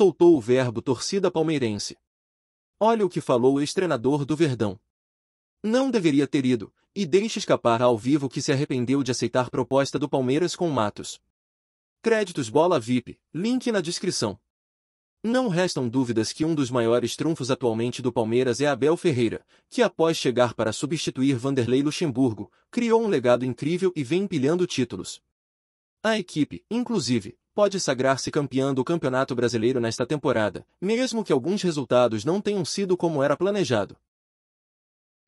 soltou o verbo torcida palmeirense. Olha o que falou o ex-treinador do Verdão. Não deveria ter ido, e deixe escapar ao vivo que se arrependeu de aceitar proposta do Palmeiras com Matos. Créditos Bola VIP, link na descrição. Não restam dúvidas que um dos maiores trunfos atualmente do Palmeiras é Abel Ferreira, que após chegar para substituir Vanderlei Luxemburgo, criou um legado incrível e vem empilhando títulos. A equipe, inclusive, pode sagrar-se campeão do Campeonato Brasileiro nesta temporada, mesmo que alguns resultados não tenham sido como era planejado.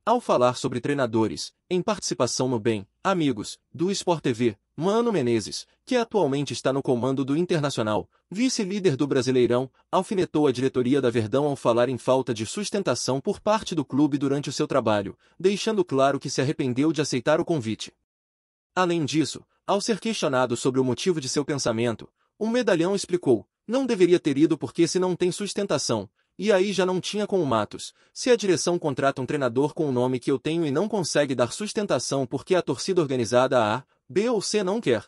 Ao falar sobre treinadores, em participação no Bem, Amigos, do Sport TV, Mano Menezes, que atualmente está no comando do Internacional, vice-líder do Brasileirão, alfinetou a diretoria da Verdão ao falar em falta de sustentação por parte do clube durante o seu trabalho, deixando claro que se arrependeu de aceitar o convite. Além disso, ao ser questionado sobre o motivo de seu pensamento, um medalhão explicou, não deveria ter ido porque se não tem sustentação, e aí já não tinha com o Matos. Se a direção contrata um treinador com o nome que eu tenho e não consegue dar sustentação porque a torcida organizada A, B ou C não quer.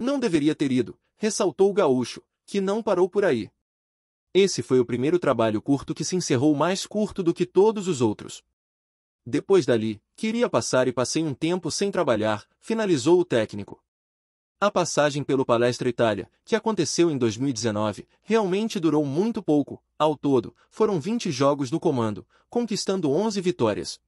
Não deveria ter ido, ressaltou o gaúcho, que não parou por aí. Esse foi o primeiro trabalho curto que se encerrou mais curto do que todos os outros. Depois dali, queria passar e passei um tempo sem trabalhar, finalizou o técnico. A passagem pelo Palestra Itália, que aconteceu em 2019, realmente durou muito pouco. Ao todo, foram 20 jogos no comando, conquistando 11 vitórias,